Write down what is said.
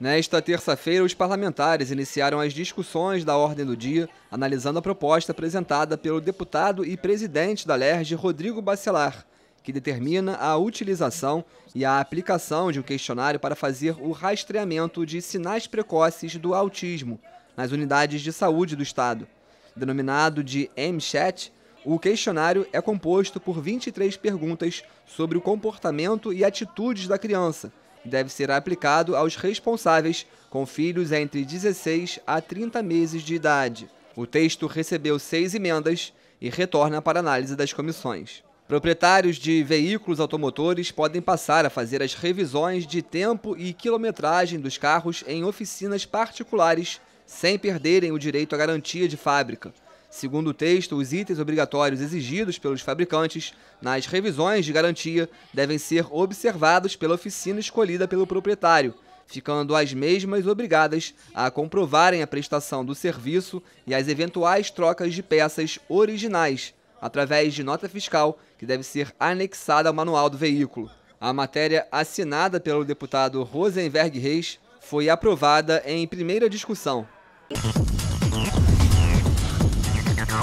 Nesta terça-feira, os parlamentares iniciaram as discussões da ordem do dia, analisando a proposta apresentada pelo deputado e presidente da LERJ, Rodrigo Bacelar, que determina a utilização e a aplicação de um questionário para fazer o rastreamento de sinais precoces do autismo nas unidades de saúde do Estado. Denominado de MCHAT, o questionário é composto por 23 perguntas sobre o comportamento e atitudes da criança e deve ser aplicado aos responsáveis com filhos entre 16 a 30 meses de idade. O texto recebeu seis emendas e retorna para análise das comissões. Proprietários de veículos automotores podem passar a fazer as revisões de tempo e quilometragem dos carros em oficinas particulares, sem perderem o direito à garantia de fábrica. Segundo o texto, os itens obrigatórios exigidos pelos fabricantes nas revisões de garantia devem ser observados pela oficina escolhida pelo proprietário, ficando as mesmas obrigadas a comprovarem a prestação do serviço e as eventuais trocas de peças originais, através de nota fiscal que deve ser anexada ao manual do veículo. A matéria assinada pelo deputado Rosenberg Reis foi aprovada em primeira discussão.